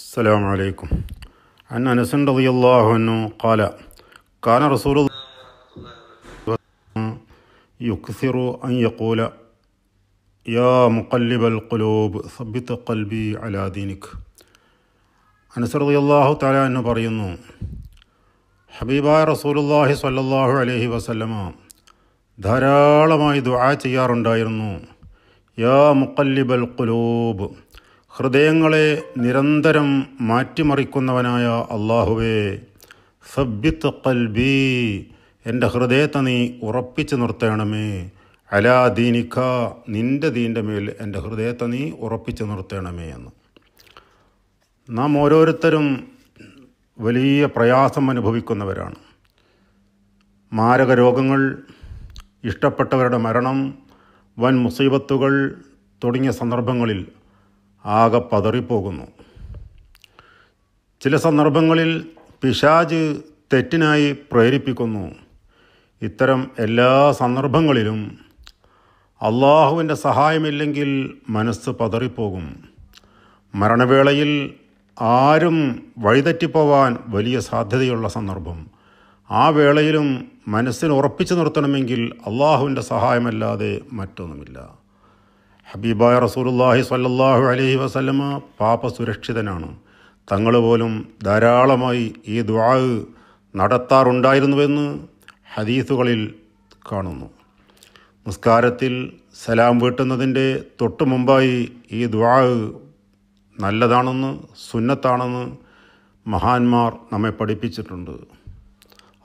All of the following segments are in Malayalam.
السلام عليكم عن أنس رضي الله عنه قال كان رسول الله يكثر أن يقول يا مقلب القلوب ثبت قلبي على دينك അനസ് റളിയല്ലാഹു തആല എന്ന് പറയുന്നു ഹബീബായ റസൂലുള്ളാഹി സ്വല്ലല്ലാഹു അലൈഹി വസല്ലമ ധാരാളമായി ദുആ ചെയ്യാറുണ്ടായിരുന്നു യാ مقلب ഖുലൂബ് ഹൃദയങ്ങളെ നിരന്തരം മാറ്റിമറിക്കുന്നവനായ അള്ളാഹുവേ സബ്ബിത്ത് കൽബി എൻ്റെ ഹൃദയത്തെ നീ ഉറപ്പിച്ചു നിർത്തണമേ അലാ ദീനിഖ നിൻ്റെ ദീൻ്റെ മേൽ എൻ്റെ ഹൃദയത്തെ നീ ഉറപ്പിച്ചു നിർത്തണമേ എന്ന് നാം ഓരോരുത്തരും വലിയ പ്രയാസം അനുഭവിക്കുന്നവരാണ് മാരക രോഗങ്ങൾ ഇഷ്ടപ്പെട്ടവരുടെ മരണം വൻ മുസീബത്തുകൾ തുടങ്ങിയ സന്ദർഭങ്ങളിൽ ആകെ പതറിപ്പോകുന്നു ചില സന്ദർഭങ്ങളിൽ പിശാജ് തെറ്റിനായി പ്രേരിപ്പിക്കുന്നു ഇത്തരം എല്ലാ സന്ദർഭങ്ങളിലും അള്ളാഹുവിൻ്റെ സഹായമില്ലെങ്കിൽ മനസ്സ് പതറിപ്പോകും മരണവേളയിൽ ആരും വഴിതെറ്റിപ്പോവാൻ വലിയ സാധ്യതയുള്ള സന്ദർഭം ആ വേളയിലും മനസ്സിന് ഉറപ്പിച്ചു നിർത്തണമെങ്കിൽ അള്ളാഹുവിൻ്റെ സഹായമല്ലാതെ മറ്റൊന്നുമില്ല ഹബീബായ റസൂലുല്ലാഹി സല്ലാഹു അലൈഹി വസല്ലമ പാപ സുരക്ഷിതനാണ് തങ്ങൾ പോലും ധാരാളമായി ഈ ദ്വാ നടത്താറുണ്ടായിരുന്നുവെന്ന് ഹദീസുകളിൽ കാണുന്നു നിസ്കാരത്തിൽ സലാം വീട്ടുന്നതിൻ്റെ തൊട്ടു മുമ്പായി ഈ ദുആ നല്ലതാണെന്ന് സുന്നത്താണെന്ന് മഹാന്മാർ നമ്മെ പഠിപ്പിച്ചിട്ടുണ്ട്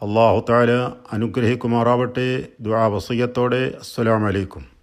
അള്ളാഹു താല അനുഗ്രഹിക്കുമാറാവട്ടെ ദ്വാ അസ്സലാമു അസ്സലാമലൈക്കും